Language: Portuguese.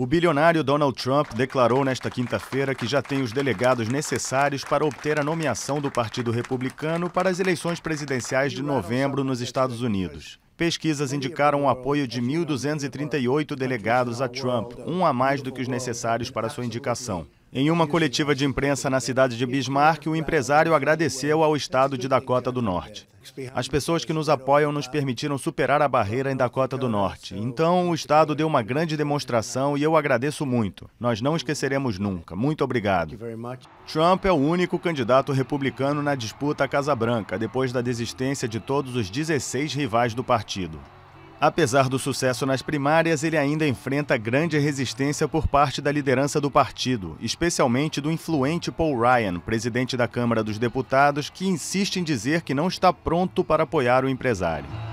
O bilionário Donald Trump declarou nesta quinta-feira que já tem os delegados necessários para obter a nomeação do Partido Republicano para as eleições presidenciais de novembro nos Estados Unidos. Pesquisas indicaram o apoio de 1.238 delegados a Trump, um a mais do que os necessários para sua indicação. Em uma coletiva de imprensa na cidade de Bismarck, o empresário agradeceu ao estado de Dakota do Norte. As pessoas que nos apoiam nos permitiram superar a barreira em Dakota do Norte. Então, o Estado deu uma grande demonstração e eu agradeço muito. Nós não esqueceremos nunca. Muito obrigado. Trump é o único candidato republicano na disputa à Casa Branca, depois da desistência de todos os 16 rivais do partido. Apesar do sucesso nas primárias, ele ainda enfrenta grande resistência por parte da liderança do partido, especialmente do influente Paul Ryan, presidente da Câmara dos Deputados, que insiste em dizer que não está pronto para apoiar o empresário.